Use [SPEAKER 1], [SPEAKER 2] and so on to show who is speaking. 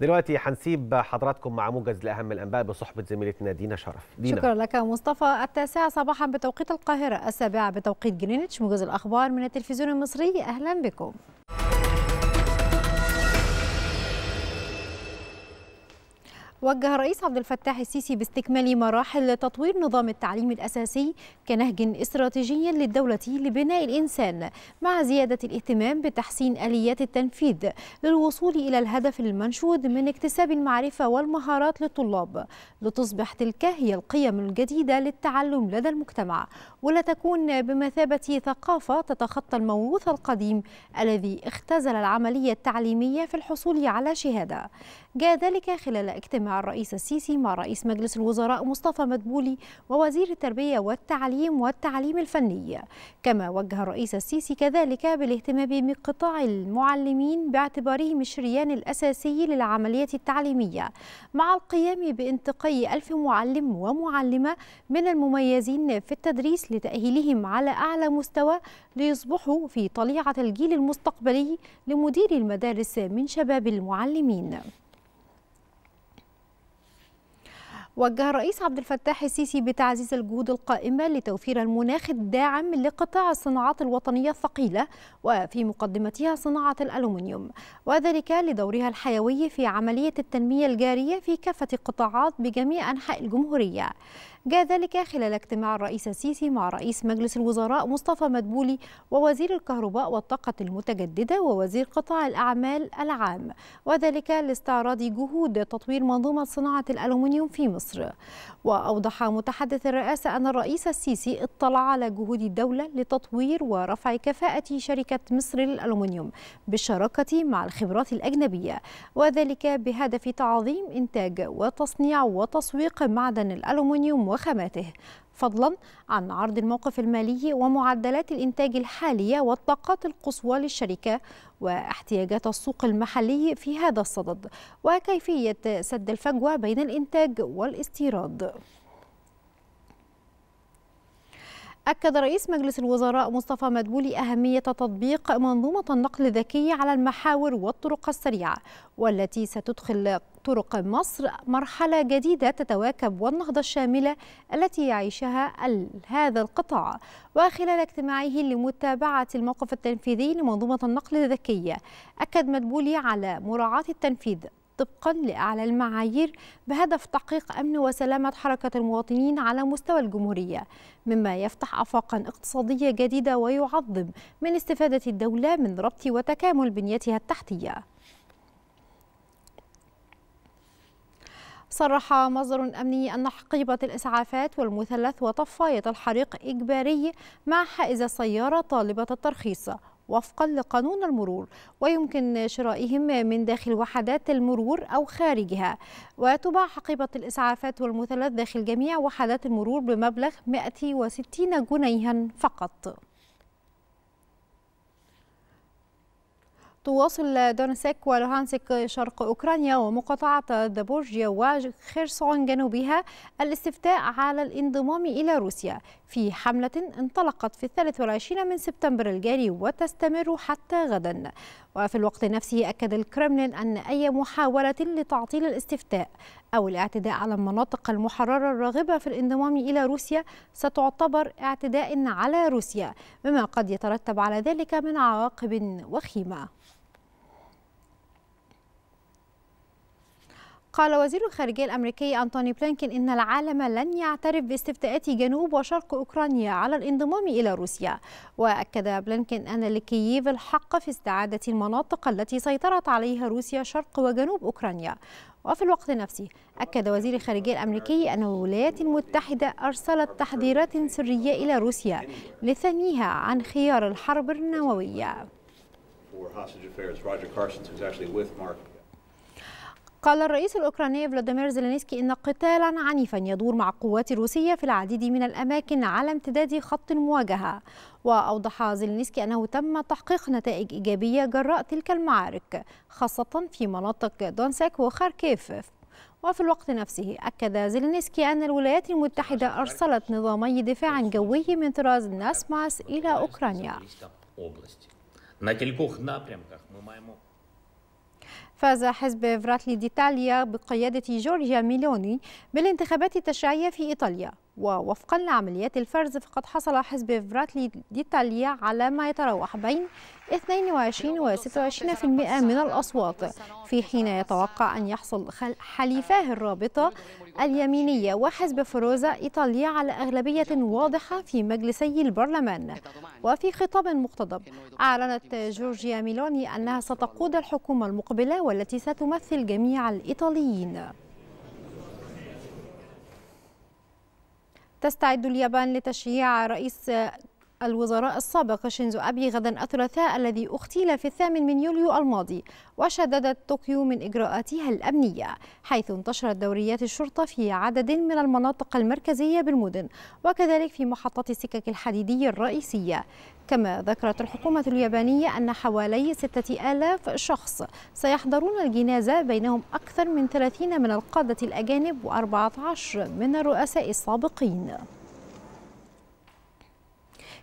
[SPEAKER 1] دلوقتي هنسيب حضراتكم مع موجز لاهم الانباء بصحبه زميلتنا دينا شرف دينا. شكرا لك مصطفى التاسعه صباحا بتوقيت القاهره السابعه بتوقيت جرينتش موجز الاخبار من التلفزيون المصري اهلا بكم وجه الرئيس عبد الفتاح السيسي باستكمال مراحل تطوير نظام التعليم الأساسي كنهج استراتيجي للدولة لبناء الإنسان مع زيادة الاهتمام بتحسين آليات التنفيذ للوصول إلى الهدف المنشود من اكتساب المعرفة والمهارات للطلاب لتصبح تلك هي القيم الجديدة للتعلم لدى المجتمع ولا تكون بمثابة ثقافة تتخطى الموروث القديم الذي اختزل العملية التعليمية في الحصول على شهادة جاء ذلك خلال اجتماع الرئيس السيسي مع رئيس مجلس الوزراء مصطفى مدبولي ووزير التربية والتعليم والتعليم الفني كما وجه الرئيس السيسي كذلك بالاهتمام بقطاع المعلمين باعتبارهم الشريان الأساسي للعملية التعليمية مع القيام بانتقي ألف معلم ومعلمة من المميزين في التدريس لتأهيلهم على أعلى مستوى ليصبحوا في طليعة الجيل المستقبلي لمدير المدارس من شباب المعلمين وجه الرئيس عبد الفتاح السيسي بتعزيز الجهود القائمة لتوفير المناخ الداعم لقطاع الصناعات الوطنية الثقيلة وفي مقدمتها صناعة الألومنيوم وذلك لدورها الحيوي في عملية التنمية الجارية في كافة القطاعات بجميع أنحاء الجمهورية جاء ذلك خلال اجتماع الرئيس السيسي مع رئيس مجلس الوزراء مصطفى مدبولي ووزير الكهرباء والطاقة المتجددة ووزير قطاع الأعمال العام وذلك لاستعراض جهود تطوير منظومة صناعة الألومنيوم في مصر مصر وأوضح متحدث الرئاسة أن الرئيس السيسي اطلع على جهود الدولة لتطوير ورفع كفاءة شركة مصر للألومنيوم بالشراكة مع الخبرات الأجنبية وذلك بهدف تعظيم إنتاج وتصنيع وتسويق معدن الألومنيوم وخاماته فضلا عن عرض الموقف المالي ومعدلات الإنتاج الحالية والطاقات القصوى للشركة واحتياجات السوق المحلي في هذا الصدد وكيفية سد الفجوة بين الإنتاج والاستيراد أكد رئيس مجلس الوزراء مصطفى مدبولي أهمية تطبيق منظومة النقل الذكي على المحاور والطرق السريعة والتي ستدخل طرق مصر مرحلة جديدة تتواكب والنهضة الشاملة التي يعيشها هذا القطاع وخلال اجتماعه لمتابعة الموقف التنفيذي لمنظومة النقل الذكية أكد مدبولي على مراعاة التنفيذ طبقا لأعلى المعايير بهدف تحقيق أمن وسلامة حركة المواطنين على مستوى الجمهورية مما يفتح أفاقا اقتصادية جديدة ويعظم من استفادة الدولة من ربط وتكامل بنيتها التحتية صرح مصدر أمني أن حقيبة الإسعافات والمثلث وطفاية الحريق إجباري مع حائز السيارة طالبة الترخيص وفقا لقانون المرور ويمكن شرائهم من داخل وحدات المرور أو خارجها وتباع حقيبة الإسعافات والمثلث داخل جميع وحدات المرور بمبلغ 160 جنيها فقط تواصل دونسك ولوهانسك شرق أوكرانيا ومقاطعة دابورجيا وخيرسون جنوبها الاستفتاء على الانضمام إلى روسيا في حملة انطلقت في 23 من سبتمبر الجاري وتستمر حتى غدا وفي الوقت نفسه أكد الكرملين أن أي محاولة لتعطيل الاستفتاء أو الاعتداء على المناطق المحررة الراغبة في الانضمام إلى روسيا ستعتبر اعتداء على روسيا بما قد يترتب على ذلك من عواقب وخيمة قال وزير الخارجية الأمريكي أنتوني بلينكين إن العالم لن يعترف باستفتاءات جنوب وشرق أوكرانيا على الانضمام إلى روسيا وأكد بلينكين أن لكييف الحق في استعادة المناطق التي سيطرت عليها روسيا شرق وجنوب أوكرانيا وفي الوقت نفسه أكد وزير الخارجية الأمريكي أن الولايات المتحدة أرسلت تحذيرات سرية إلى روسيا لثنيها عن خيار الحرب النووية. قال الرئيس الأوكراني فلاديمير زيلينسكي إن قتالا عنيفا يدور مع القوات الروسية في العديد من الأماكن على امتداد خط المواجهة وأوضح زيلينسكي أنه تم تحقيق نتائج إيجابية جراء تلك المعارك خاصة في مناطق دونسك وخاركيف وفي الوقت نفسه أكد زيلينسكي أن الولايات المتحدة أرسلت نظامي دفاع جوي من طراز ناسماس إلى أوكرانيا فاز حزب فراتلي ديتاليا بقيادة جورجيا ميلوني بالانتخابات التشريعية في إيطاليا ووفقا لعمليات الفرز فقد حصل حزب فراتلي ديتاليا على ما يتراوح بين 22 و 26% من الأصوات في حين يتوقع أن يحصل حليفاه الرابطة اليمينية وحزب فروزا إيطاليا على أغلبية واضحة في مجلسي البرلمان وفي خطاب مقتضب أعلنت جورجيا ميلوني أنها ستقود الحكومة المقبلة والتي ستمثل جميع الإيطاليين تستعد اليابان لتشييع رئيس الوزراء السابق شينزو أبي غدا الثلاثاء الذي اغتيل في الثامن من يوليو الماضي وشددت طوكيو من إجراءاتها الأمنية حيث انتشرت دوريات الشرطة في عدد من المناطق المركزية بالمدن وكذلك في محطات السكك الحديدية الرئيسية كما ذكرت الحكومة اليابانية أن حوالي 6000 شخص سيحضرون الجنازة بينهم أكثر من 30 من القادة الأجانب و14 من الرؤساء السابقين